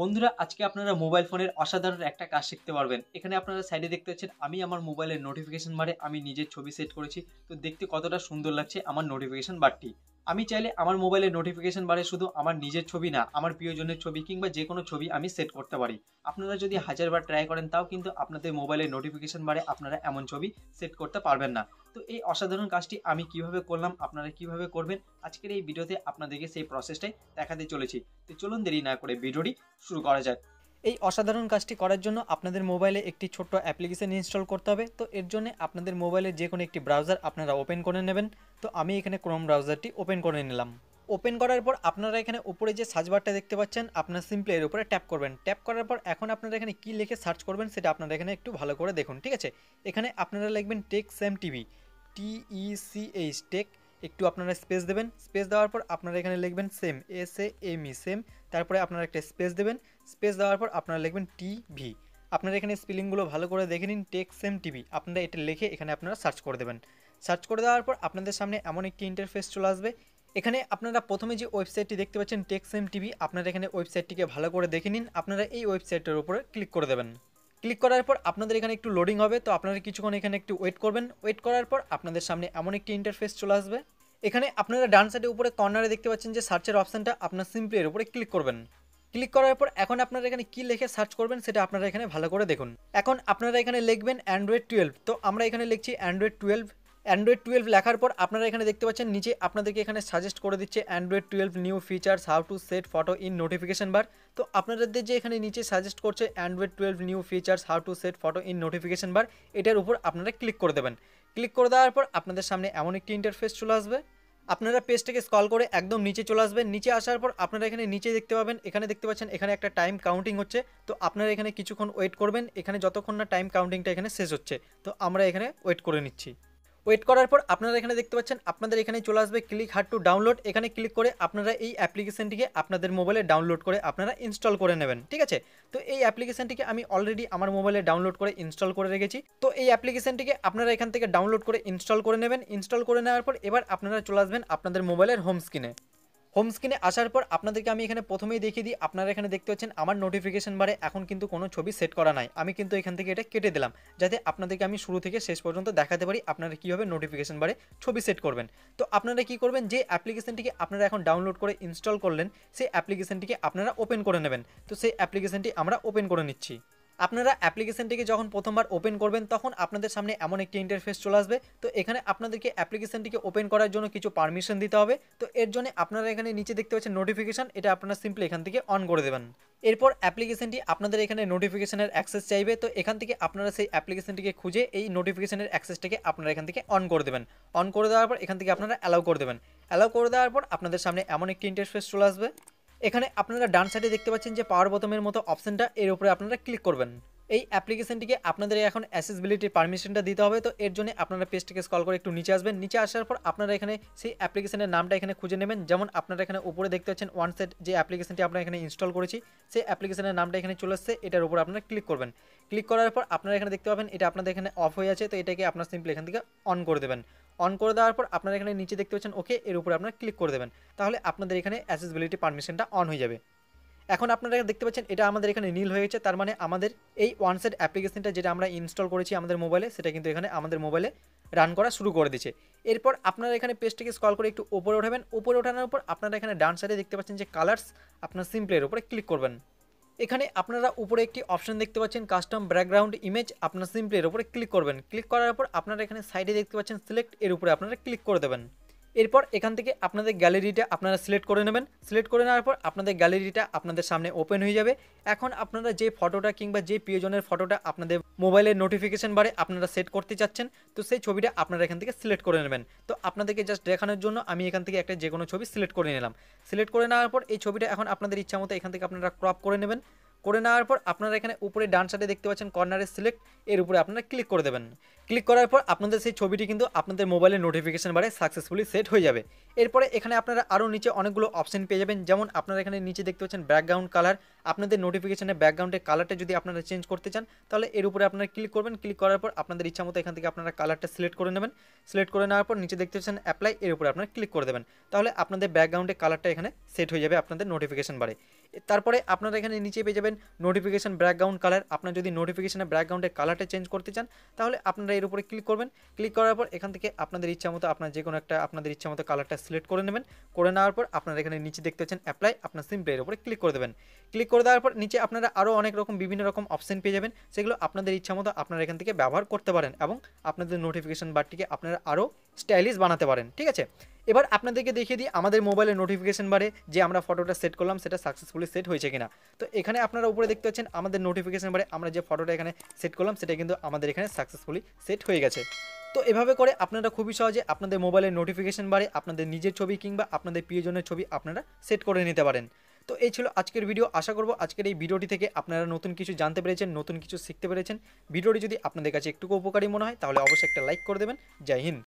বন্ধুরা আজকে আপনারা মোবাইল ফোনের অসাধারণ একটা কাজ শিখতে পারবেন এখানে আপনারা সাইডে দেখতে পাচ্ছেন আমি আমার মোবাইলের নোটিফিকেশন বারে আমি নিজের ছবি সেট করেছি তো দেখতে কতটা সুন্দর লাগছে আমার নোটিফিকেশন বারটি আমি চাইলে আমার মোবাইলে নোটিফিকেশন বারে শুধু আমার নিজের ছবি না আমার প্রিয়জনের ছবি কিংবা যে কোনো ছবি আমি সেট করতে পারি আপনারা যদি হাজারবার ট্রাই করেন তাও কিন্তু আপনাদের মোবাইলে নোটিফিকেশন বারে আপনারা এমন ছবি সেট করতে পারবেন না তো এই অসাধারণ কাজটি আমি কিভাবে করলাম আপনারা কিভাবে করবেন আজকের এই ভিডিওতে আপনাদেরকে সেই প্রসেসটাই দেখাতে চলেছি তো চলুন দেরি না করে ভিডিওটি শুরু করা যাক এই অসাধারণ কাজটি করার জন্য আপনাদের মোবাইলে একটি ছোট্ট অ্যাপ্লিকেশান ইনস্টল করতে হবে তো এর জন্য আপনাদের মোবাইলে যে কোনো একটি ব্রাউজার আপনারা ওপেন করে নেবেন তো আমি এখানে ক্রোম ব্রাউজারটি ওপেন করে নিলাম ওপেন করার পর আপনারা এখানে উপরে যে সার্চবারটা দেখতে পাচ্ছেন আপনার সিম্পলি এর উপরে ট্যাপ করবেন ট্যাপ করার পর এখন আপনারা এখানে কী লিখে সার্চ করবেন সেটা আপনারা এখানে একটু ভালো করে দেখুন ঠিক আছে এখানে আপনারা লিখবেন tech same TV T E C H tech একটু আপনারা স্পেস দেবেন স্পেস দেওয়ার পর আপনারা এখানে লিখবেন same S A M E same তারপরে আপনারা একটা স্পেস দেবেন স্পেস দেওয়ার পর আপনারা লিখবেন টিভি আপনারা এখানে স্পেলিংগুলো ভালো করে দেখে নিন টেক সেম টিভি আপনারা এটা লিখে এখানে আপনারা সার্চ করে দেবেন সার্চ করে দেওয়ার পর আপনাদের সামনে এমন একটি ইন্টারফেস চলে আসবে এখানে আপনারা প্রথমে যে ওয়েবসাইটটি দেখতে পাচ্ছেন টেকসেম টিভি আপনারা এখানে ওয়েবসাইটটিকে ভালো করে দেখে নিন আপনারা এই ওয়েবসাইটটার উপরে ক্লিক করে দেবেন ক্লিক করার পর আপনাদের এখানে একটু লোডিং হবে তো আপনারা কিছুক্ষণ এখানে একটু ওয়েট করবেন ওয়েট করার পর আপনাদের সামনে এমন একটি ইন্টারফেস চলে আসবে এখানে আপনারা ডান সাইডের উপরে কর্নারে দেখতে পাচ্ছেন যে সার্চের অপশানটা আপনার সিম্পলি এর উপরে ক্লিক করবেন ক্লিক করার পর এখন আপনারা এখানে কি লিখে সার্চ করবেন সেটা আপনারা এখানে ভালো করে দেখুন এখন আপনারা এখানে লিখবেন অ্যান্ড্রয়েড টুয়েলভ তো আমরা এখানে লিখছি অ্যান্ড্রয়েড টুয়েলভ অ্যান্ড্রয়েড টুয়েলভ লেখার পর আপনারা এখানে দেখতে পাচ্ছেন নিচে আপনাদেরকে এখানে সাজেস্ট করে দিচ্ছে Android twelve new features how to set photo in notification bar তো আপনাদের যে এখানে নিচে সাজেস্ট করছে Android twelve new features how to set photo in notification bar এটার উপর আপনারা ক্লিক করে দেবেন ক্লিক করে দেওয়ার পর আপনাদের সামনে এমন একটি ইন্টারফেস চলে আসবে আপনারা পেজটাকে স্কল করে একদম নিচে চলে আসবেন নিচে আসার পর আপনারা এখানে নিচে দেখতে পাবেন এখানে দেখতে পাচ্ছেন এখানে একটা টাইম কাউন্টিং হচ্ছে তো আপনারা এখানে কিছুক্ষণ ওয়েট করবেন এখানে যতক্ষণ না টাইম কাউন্টিংটা এখানে শেষ হচ্ছে তো আমরা এখানে ওয়েট করে নিচ্ছি ওয়েট করার পর আপনারা এখানে দেখতে পাচ্ছেন আপনাদের এখানে চলে আসবে ক্লিক হার টু ডাউনলোড এখানে ক্লিক করে আপনারা এই অ্যাপ্লিকেশনটিকে আপনাদের মোবাইলে ডাউনলোড করে আপনারা ইনস্টল করে নেবেন ঠিক আছে তো এই অ্যাপ্লিকেশনটিকে আমি অলরেডি আমার মোবাইলে ডাউনলোড করে ইনস্টল করে রেখেছি তো এই অ্যাপ্লিকেশনটিকে আপনারা এখান থেকে ডাউনলোড করে ইনস্টল করে নেবেন ইনস্টল করে নেওয়ার পর এবার আপনারা চলে আসবেন আপনাদের মোবাইলের হোম স্ক্রিনে হোম স্ক্রিনে আসার পর আপনাদেরকে আমি এখানে প্রথমেই দেখিয়ে দিই আপনারা এখানে দেখতে পাচ্ছেন আমার নোটিফিকেশন বারে এখন কিন্তু কোনো ছবি সেট করা নাই আমি কিন্তু এখান থেকে এটা কেটে দিলাম যাতে আপনাদেরকে আমি শুরু থেকে শেষ পর্যন্ত দেখাতে পারি আপনারা কীভাবে নোটিফিকেশন বারে ছবি সেট করবেন তো আপনারা কি করবেন যে অ্যাপ্লিকেশনটিকে আপনারা এখন ডাউনলোড করে ইনস্টল করলেন সেই অ্যাপ্লিকেশনটিকে আপনারা ওপেন করে নেবেন তো সেই অ্যাপ্লিকেশনটি আমরা ওপেন করে নিচ্ছি আপনারা অ্যাপ্লিকেশানটিকে যখন প্রথমবার ওপেন করবেন তখন আপনাদের সামনে এমন একটি ইন্টারফেস চলে আসবে তো এখানে আপনাদেরকে অ্যাপ্লিকেশানটিকে ওপেন করার জন্য কিছু পারমিশন দিতে হবে তো এর জন্য আপনারা এখানে নিচে দেখতে পাচ্ছেন নোটিফিকেশান এটা আপনারা সিম্পলি এখান থেকে অন করে দেবেন এরপর অ্যাপ্লিকেশানটি আপনাদের এখানে নোটিফিকেশানের অ্যাক্সেস চাইবে তো এখান থেকে আপনারা সেই অ্যাপ্লিকেশানটিকে খুঁজে এই নোটিফিকেশানের অ্যাক্সেসটাকে আপনারা এখান থেকে অন করে দেবেন অন করে দেওয়ার পর এখান থেকে আপনারা অ্যালাউ করে দেবেন অ্যালাউ করে দেওয়ার পর আপনাদের সামনে এমন একটি ইন্টারফেস চলে আসবে এখানে আপনারা ডান সাইডে দেখতে পাচ্ছেন যে পাওয়ার বোতামের মতো অপশানটা এর উপরে আপনারা ক্লিক করবেন এই অ্যাপ্লিকেশনটিকে আপনাদের এখন অ্যাসেসবিলিটির পারমিশনটা দিতে হবে তো এর জন্য আপনারা পেজটিকে স্কল করে একটু নিচে আসবেন নিচে আসার পর আপনারা এখানে সেই অ্যাপ্লিকেশনের নামটা এখানে খুঁজে নেবেন যেমন আপনারা এখানে উপরে দেখতে পাচ্ছেন ওয়ান সেট যে অ্যাপ্লিকেশনটি আমরা এখানে ইনস্টল করেছি সেই অ্যাপ্লিকেশনের নামটা এখানে চলে আসছে এটার উপর আপনারা ক্লিক করবেন ক্লিক করার পর আপনারা এখানে দেখতে পাবেন এটা আপনাদের এখানে অফ হয়ে আছে তো এটাকে আপনার সিম্পলি এখান থেকে অন করে দেবেন অন করে দেওয়ার পর আপনারা এখানে নিচে দেখতে পাচ্ছেন ওকে এর উপরে আপনারা ক্লিক করে দেবেন তাহলে আপনাদের এখানে অ্যাসেসবিলিটি পারমিশনটা অন হয়ে যাবে এখন আপনারা দেখতে পাচ্ছেন এটা আমাদের এখানে নীল হয়ে গেছে তার মানে আমাদের এই ওয়ানসেট অ্যাপ্লিকেশনটা যেটা আমরা ইনস্টল করেছি আমাদের মোবাইলে সেটা কিন্তু এখানে আমাদের মোবাইলে রান করা শুরু করে দিচ্ছে এরপর আপনারা এখানে পেস্টটিকে স্কল করে একটু উপরে ওঠাবেন উপরে ওঠানোর পর আপনারা এখানে ডান সাইডে দেখতে পাচ্ছেন যে কালার্স আপনার সিম্পলের উপরে ক্লিক করবেন এখানে আপনারা উপরে একটি অপশন দেখতে পাচ্ছেন কাস্টম ব্যাকগ্রাউন্ড ইমেজ আপনার সিম্পলি এর উপরে ক্লিক করবেন ক্লিক করার পর আপনারা এখানে সাইডে দেখতে পাচ্ছেন সিলেক্ট এর উপরে আপনারা ক্লিক করে দেবেন এরপর এখান থেকে আপনাদের গ্যালারিটা আপনারা সিলেক্ট করে নেবেন সিলেক্ট করে নেওয়ার পর আপনাদের গ্যালারিটা আপনাদের সামনে ওপেন হয়ে যাবে এখন আপনারা যে ফটোটা কিংবা যে প্রিয়জনের ফটোটা আপনাদের মোবাইলের নোটিফিকেশন বারে আপনারা সেট করতে চাচ্ছেন তো সেই ছবিটা আপনারা এখান থেকে সিলেক্ট করে নেবেন তো আপনাদেরকে জাস্ট দেখানোর জন্য আমি এখান থেকে একটা যে কোনো ছবি সিলেক্ট করে নিলাম সিলেক্ট করে নেওয়ার পর এই ছবিটা এখন আপনাদের ইচ্ছা মতো এখান থেকে আপনারা ক্রপ করে নেবেন করে নেওয়ার পর আপনারা এখানে উপরে ডান সাইডে দেখতে পাচ্ছেন কর্নারে সিলেক্ট এর উপরে আপনারা ক্লিক করে দেবেন ক্লিক করার পর আপনাদের সেই ছবিটি কিন্তু আপনাদের মোবাইলে নোটিফিকেশান বারে সাকসেসফুলি সেট হয়ে যাবে এরপরে এখানে আপনারা আরও নিচে অনেকগুলো অপশন পেয়ে যাবেন যেমন আপনারা এখানে নিচে দেখতে পাচ্ছেন ব্যাকগ্রাউন্ড কালার আপনাদের নোটিফিকেশানের ব্যাকগ্রাউন্ডের কালারটা যদি আপনারা চেঞ্জ করতে চান তাহলে এর উপরে আপনারা ক্লিক করবেন ক্লিক করার পর আপনাদের ইচ্ছা মতো এখান থেকে আপনারা কালারটা সিলেক্ট করে নেবেন সিলেক্ট করে নেওয়ার পর নিচে দেখতে পাচ্ছেন অ্যাপ্লাই এর উপরে আপনারা ক্লিক করে দেবেন তাহলে আপনাদের ব্যাকগ্রাউন্ডের কালারটা এখানে সেট হয়ে যাবে আপনাদের নোটিফিকেশান বারে তারপরে আপনারা এখানে নিচে পেয়ে যাবেন নোটিফিকেশান ব্যাকগ্রাউন্ড কালার আপনার যদি নোটিফিকেশানের ব্যাকগ্রাউন্ডের কালারটা চেঞ্জ করতে চান তাহলে আপনারা এর উপরে ক্লিক করবেন ক্লিক করার পর এখান থেকে আপনাদের ইচ্ছা মতো আপনার যে কোনো একটা আপনাদের ইচ্ছা মতো কালারটা সিলেক্ট করে নেবেন করে নেওয়ার পর আপনারা এখানে নিচে দেখতে পাচ্ছেন অ্যাপ্লাই আপনার সিম্পলি এর উপরে ক্লিক করে দেবেন ক্লিক করে দেওয়ার পর নিচে আপনারা আরও অনেক রকম বিভিন্ন রকম অপশান পেয়ে যাবেন সেগুলো আপনাদের ইচ্ছা মতো আপনারা এখান থেকে ব্যবহার করতে পারেন এবং আপনাদের নোটিফিকেশান বারটিকে আপনারা আরও স্টাইলিশ বানাতে পারেন ঠিক আছে এবার আপনাদেরকে দেখিয়ে দিই আমাদের মোবাইলের নোটিফিকেশান বারে যে আমরা ফটোটা সেট করলাম সেটা সাকসেসফুলি সেট হয়েছে কিনা তো এখানে আপনারা উপরে দেখতে পাচ্ছেন আমাদের নোটিফিকেশান বারে আমরা যে ফটোটা এখানে সেট করলাম সেটা কিন্তু আমাদের এখানে সাকসেসফুলি সেট হয়ে গেছে তো এভাবে করে আপনারা খুবই সহজে আপনাদের মোবাইলের নোটিফিকেশান বারে আপনাদের নিজের ছবি কিংবা আপনাদের প্রিয়জনের ছবি আপনারা সেট করে নিতে পারেন তো এই ছিল আজকের ভিডিও আশা করব আজকের এই ভিডিওটি থেকে আপনারা নতুন কিছু জানতে পেরেছেন নতুন কিছু শিখতে পেরেছেন ভিডিওটি যদি আপনাদের কাছে একটুকু উপকারী মনে হয় তাহলে অবশ্যই একটা লাইক করে দেবেন জয় হিন্দ